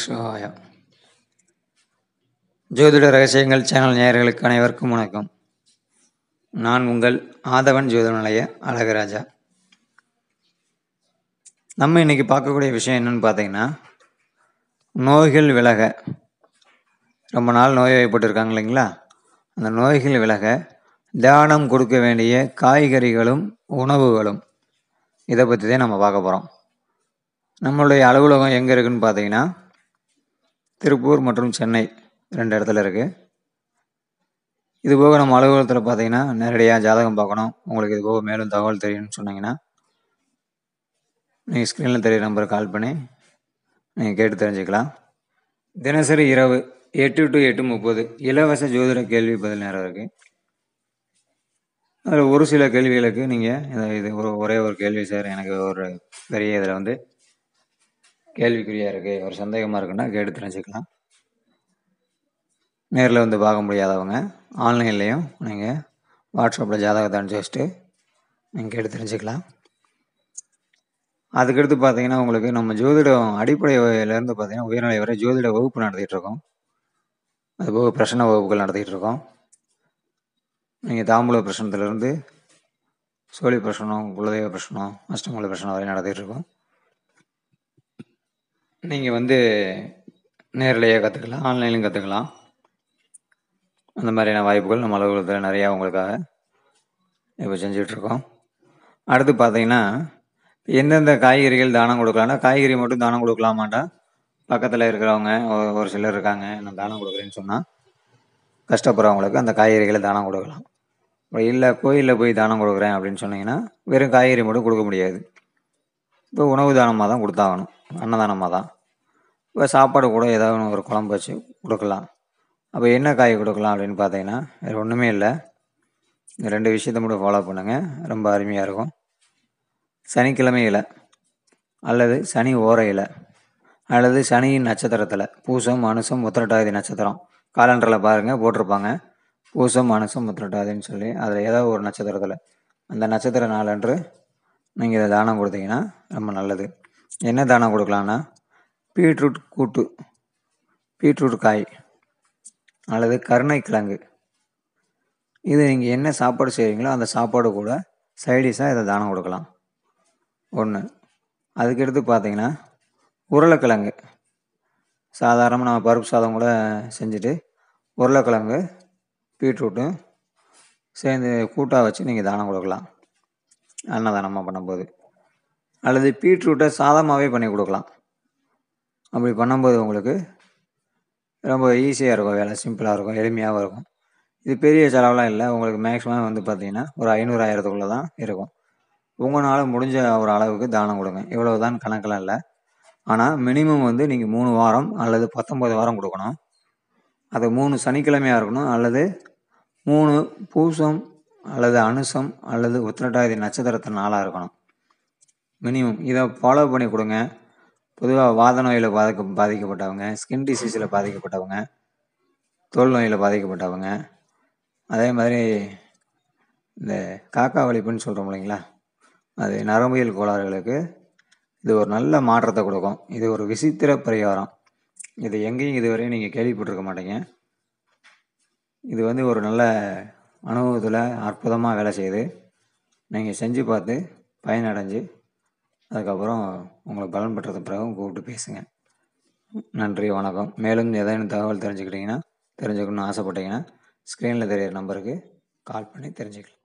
சிவாயா ஜோதிட ரகசியங்கள் சேனல் நேயர்களுக்கு அனைவருக்கும் வணக்கம் நான் உங்கள் ஆதவன் ஜோதிட நிலைய அழகராஜா நம்ம இன்னைக்கு பார்க்கக்கூடிய விஷயம் என்னன்னு பார்த்தீங்கன்னா நோய்கள் விலக ரொம்ப நாள் நோய் வைப்பட்டிருக்காங்க இல்லைங்களா அந்த நோய்கள் விலக தியானம் கொடுக்க வேண்டிய காய்கறிகளும் உணவுகளும் இதை பற்றி தான் நம்ம பார்க்க போகிறோம் நம்மளுடைய அலுவலகம் எங்கே இருக்குதுன்னு பார்த்தீங்கன்னா திருப்பூர் மற்றும் சென்னை ரெண்டு இடத்துல இருக்குது இது போக நம்ம அலுவலகத்தில் பார்த்தீங்கன்னா நேரடியாக ஜாதகம் பார்க்கணும் உங்களுக்கு இது போக மேலும் தகவல் தெரியும்னு சொன்னீங்கன்னா நீங்கள் ஸ்க்ரீனில் தெரிய நம்பருக்கு கால் பண்ணி நீங்கள் கேட்டு தெரிஞ்சுக்கலாம் தினசரி இரவு எட்டு டு எட்டு முப்பது இலவச ஜோதிட கேள்வி பதில் நேரம் இருக்குது அதில் ஒரு சில கேள்விகளுக்கு நீங்கள் இது ஒரு ஒரே ஒரு கேள்வி சார் எனக்கு ஒரு பெரிய இதில் வந்து கேள்விக்குறியாக இருக்குது ஒரு சந்தேகமாக இருக்குன்னா கேட்டு தெரிஞ்சுக்கலாம் நேரில் வந்து பார்க்க முடியாதவங்க ஆன்லைன்லேயும் நீங்கள் வாட்ஸ்அப்பில் ஜாதகத்தை அனுப்பிச்சு வச்சுட்டு நீங்கள் கேட்டு தெரிஞ்சுக்கலாம் அதுக்கடுத்து பார்த்தீங்கன்னா உங்களுக்கு நம்ம ஜோதிடம் அடிப்படை வகையிலேருந்து பார்த்தீங்கன்னா உயர்நிலை வரை ஜோதிட வகுப்பு நடத்திட்டுருக்கோம் அதுபோக பிரசன்ன வகுப்புகள் நடத்திட்டுருக்கோம் நீங்கள் தாம்பூல பிரசனத்துலேருந்து சோழி பிரசனம் குலதெய்வ பிரசனம் அஷ்டமூல பிரசனம் வரை நடத்திட்டுருக்கோம் நீங்கள் வந்து நேரிலேயே கற்றுக்கலாம் ஆன்லைன்லையும் கற்றுக்கலாம் அந்த மாதிரியான வாய்ப்புகள் நம்ம அலுவலகத்தில் நிறையா உங்களுக்காக இப்போ செஞ்சிகிட்ருக்கோம் அடுத்து பார்த்தீங்கன்னா எந்தெந்த காய்கறிகள் தானம் கொடுக்கலாம்னா காய்கறி மட்டும் தானம் கொடுக்கலாமாட்டா பக்கத்தில் இருக்கிறவங்க ஒரு சிலர் இருக்காங்க நான் தானம் கொடுக்குறேன்னு சொன்னால் கஷ்டப்படுறவங்களுக்கு அந்த காய்கறிகளை தானம் கொடுக்கலாம் இப்போ இல்லை கோயிலில் போய் தானம் கொடுக்குறேன் அப்படின்னு சொன்னிங்கன்னா வெறும் காய்கறி மட்டும் கொடுக்க முடியாது இப்போ உணவு தானமாக தான் கொடுத்தாகணும் அன்னதானமாக தான் இப்போ சாப்பாடு கூட ஏதாவது ஒரு குழம்பு வச்சு கொடுக்கலாம் அப்போ என்ன காய் கொடுக்கலாம் அப்படின்னு பார்த்தீங்கன்னா வேறு ஒன்றுமே இல்லை இந்த ரெண்டு விஷயத்த மட்டும் ஃபாலோ பண்ணுங்கள் ரொம்ப அருமையாக இருக்கும் சனிக்கிழமை இலை அல்லது சனி ஓர இலை அல்லது சனியின் நட்சத்திரத்தில் பூசம் மனுஷம் முத்திரட்டாதி நட்சத்திரம் காலண்டரில் பாருங்கள் போட்டிருப்பாங்க பூசம் மனுஷம் முத்திரட்டாதின்னு சொல்லி அதில் ஏதாவது ஒரு நட்சத்திரத்தில் அந்த நட்சத்திர நாளன்று நீங்கள் இதை தானம் கொடுத்தீங்கன்னா ரொம்ப நல்லது என்ன தானம் கொடுக்கலான்னா பீட்ரூட் கூட்டு பீட்ரூட் காய் அல்லது கருணைக்கிழங்கு இது நீங்கள் என்ன சாப்பாடு செய்கிறீங்களோ அந்த சாப்பாடு கூட சைடிஷாக இதை தானம் கொடுக்கலாம் ஒன்று அதுக்கடுத்து பார்த்தீங்கன்னா உருளைக்கிழங்கு சாதாரணமாக நம்ம பருப்பு சாதம் கூட செஞ்சுட்டு உருளைக்கிழங்கு பீட்ரூட்டும் சேர்ந்து கூட்டாக வச்சு நீங்கள் தானம் கொடுக்கலாம் அன்னதானமாக பண்ணும்போது அல்லது பீட்ரூட்டை சாதமாகவே பண்ணி கொடுக்கலாம் அப்படி பண்ணும்போது உங்களுக்கு ரொம்ப ஈஸியாக இருக்கும் வேலை சிம்பிளாக இருக்கும் எளிமையாகவும் இருக்கும் இது பெரிய செலவெலாம் இல்லை உங்களுக்கு மேக்ஸிமம் வந்து பார்த்திங்கன்னா ஒரு ஐநூறு ஆயிரத்துக்குள்ளே தான் இருக்கும் உங்களால் முடிஞ்ச ஒரு அளவுக்கு தானம் கொடுங்க இவ்வளவு தான் கணக்கெலாம் இல்லை ஆனால் மினிமம் வந்து நீங்கள் மூணு வாரம் அல்லது பத்தொம்பது வாரம் கொடுக்கணும் அது மூணு சனிக்கிழமையாக இருக்கணும் அல்லது மூணு பூசம் அல்லது அனுசம் அல்லது உத்திரட்டாதி நட்சத்திரத்தின் நாளாக இருக்கணும் மினிமம் இதை ஃபாலோ பண்ணி கொடுங்க பொதுவாக வாத நோயில் பாதிக்க பாதிக்கப்பட்டவங்க ஸ்கின் டிசீஸில் பாதிக்கப்பட்டவங்க தோல் நோயில் பாதிக்கப்பட்டவங்க அதே மாதிரி இந்த காக்கா வலிப்புன்னு சொல்கிறோம் இல்லைங்களா அது நரம்பியல் கோளாறுகளுக்கு இது ஒரு நல்ல மாற்றத்தை கொடுக்கும் இது ஒரு விசித்திர பரிகாரம் இது எங்கேயும் இதுவரையும் நீங்கள் கேள்விப்பட்டிருக்க மாட்டீங்க இது வந்து ஒரு நல்ல அனுபவத்தில் அற்புதமாக வேலை செய்யுது நீங்கள் செஞ்சு பார்த்து பயனடைஞ்சு அதுக்கப்புறம் உங்களை பலன் பெற்றது பிறகு கூப்பிட்டு பேசுங்க நன்றி வணக்கம் மேலும் ஏதேனும் தகவல் தெரிஞ்சுக்கிட்டிங்கன்னா தெரிஞ்சுக்கணும்னு ஆசைப்பட்டீங்கன்னா ஸ்க்ரீனில் தெரியிற நம்பருக்கு கால் பண்ணி தெரிஞ்சுக்கலாம்